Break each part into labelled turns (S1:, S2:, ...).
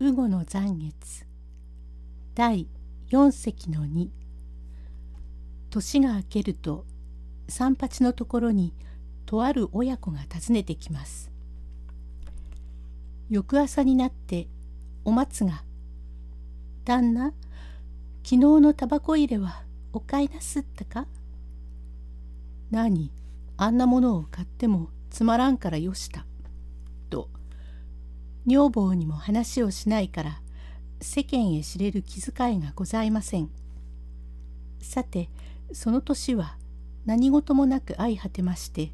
S1: 雨後の残月第4隻の2年が明けると三八のところにとある親子が訪ねてきます。翌朝になってお松が「旦那昨日のタバコ入れはお買いなすったか?」「何あんなものを買ってもつまらんからよした」女房にも話をしないから世間へ知れる気遣いがございません。さてその年は何事もなく相果てまして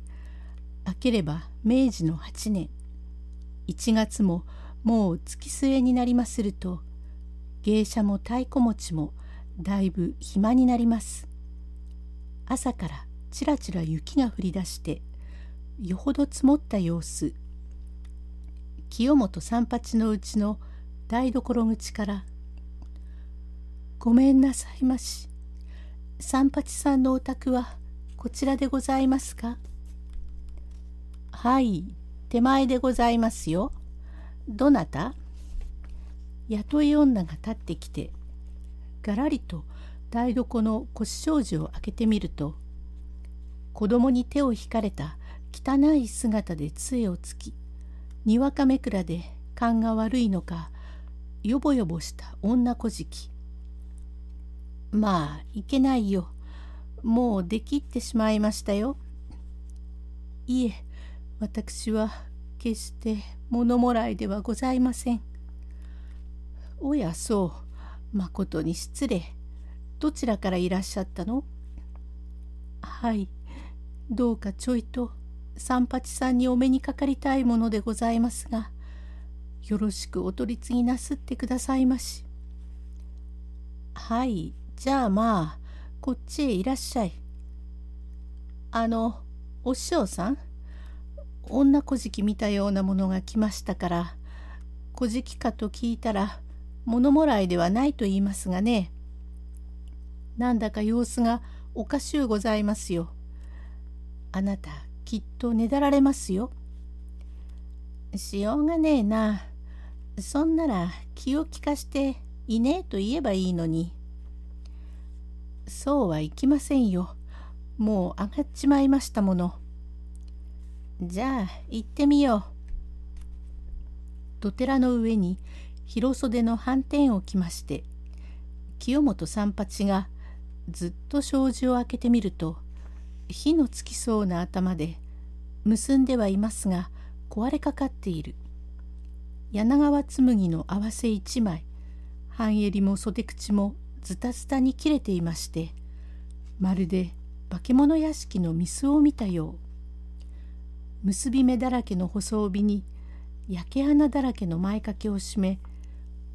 S1: 明ければ明治の8年1月ももう月末になりますると芸者も太鼓持ちもだいぶ暇になります。朝からちらちら雪が降り出してよほど積もった様子清本三八のうちの台所口から「ごめんなさいまし三八さんのお宅はこちらでございますか?」「はい手前でございますよ。どなた?」雇い女が立ってきてがらりと台所の腰障子を開けてみると子供に手を引かれた汚い姿で杖をつきにわかめくらで勘が悪いのかよぼよぼした女小じまあいけないよもう出きってしまいましたよいえ私は決して物もらいではございませんおやそうまことに失礼どちらからいらっしゃったのはいどうかちょいと三八さんにお目にかかりたいものでございますがよろしくお取り次ぎなすってくださいまし。はいじゃあまあこっちへいらっしゃい。あのお師匠さん女小じき見たようなものが来ましたから小じきかと聞いたら物もらいではないと言いますがねなんだか様子がおかしゅうございますよ。あなたきっとねだられますよ。しようがねえな。そんなら気を利かしていねえと言えばいいのに。そうはいきませんよ。もう上がっちまいましたもの。じゃあ行ってみよう。土寺の上に広袖の斑点を着まして清本三八がずっと障子を開けてみると火のつきそうな頭で結んではいますが壊れかかっている柳川紬の合わせ一枚半襟も袖口もズタズタに切れていましてまるで化け物屋敷のミスを見たよう結び目だらけの細帯に焼け穴だらけの前掛けを締め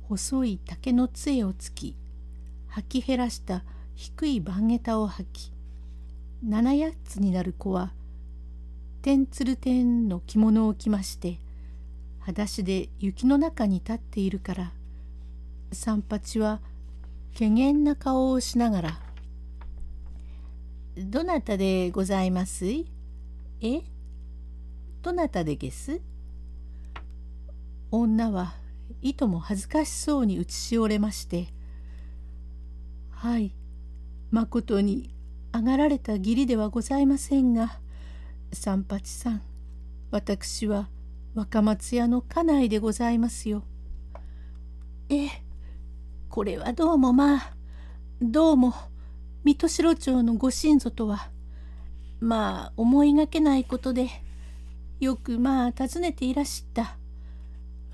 S1: 細い竹の杖をつき吐き減らした低い番下駄を履き7つになる子は天つる天の着物を着まして裸足で雪の中に立っているから三八はけげんな顔をしながら「どなたでございますいえどなたでげす?」。女はいとも恥ずかしそうに打ちしおれまして「はいまことに上がられた義理ではございませんが三八さん私は若松屋の家内でございますよ。えこれはどうもまあどうも水戸城町のご親族とはまあ思いがけないことでよくまあ訪ねていらしった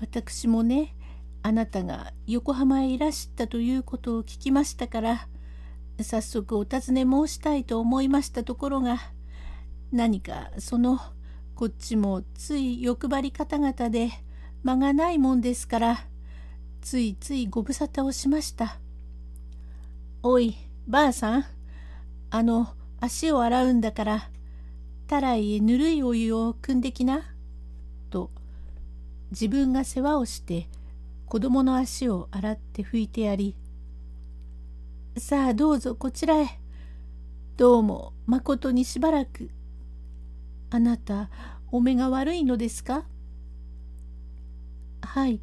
S1: 私もねあなたが横浜へいらしたということを聞きましたから早速お尋ね申したいと思いましたところが何かそのこっちもつい欲張り方々で間がないもんですからついついご無沙汰をしました。おいばあさんあの足を洗うんだからたらいへぬるいお湯を汲んできな」と自分が世話をして子供の足を洗って拭いてやりさあどうぞこちらへ。どうもまことにしばらく。あなた、お目が悪いのですかはい、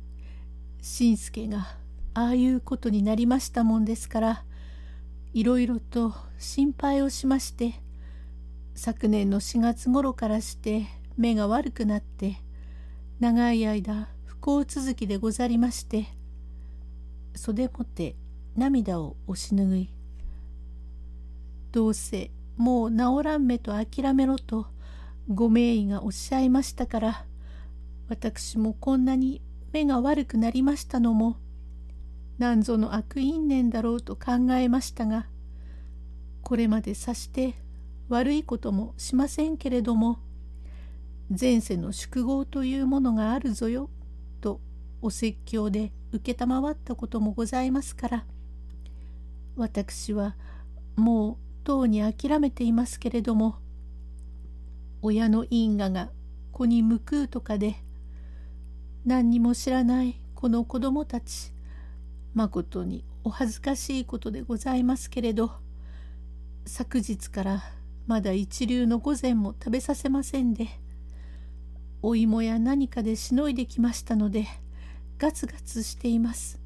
S1: しんすけがああいうことになりましたもんですから、いろいろと心配をしまして、昨年の4月頃からして目が悪くなって、長い間不幸続きでござりまして、袖もて涙を押し拭いどうせもう治らんめと諦めろとご名医がおっしゃいましたから私もこんなに目が悪くなりましたのも何ぞの悪因縁だろうと考えましたがこれまで察して悪いこともしませんけれども前世の宿業というものがあるぞよとお説教で承ったこともございますから。私はもうとうに諦めていますけれども親の因果が子に報うとかで何にも知らないこの子供たちまことにお恥ずかしいことでございますけれど昨日からまだ一流の御膳も食べさせませんでお芋や何かでしのいできましたのでガツガツしています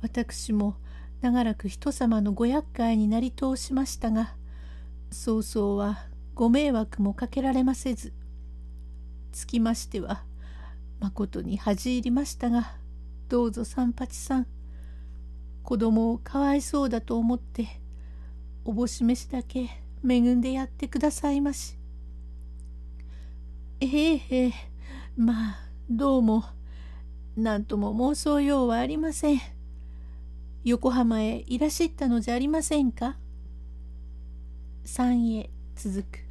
S1: 私も長らく人様のご厄介になり通しましたが早々はご迷惑もかけられませずつきましてはまことに恥じ入りましたがどうぞ三八さん子供をかわいそうだと思っておぼし飯だけ恵んでやってくださいまし。ええええまあどうも何とも妄想用はありません。横浜へいらしったのじゃありませんか三へ続く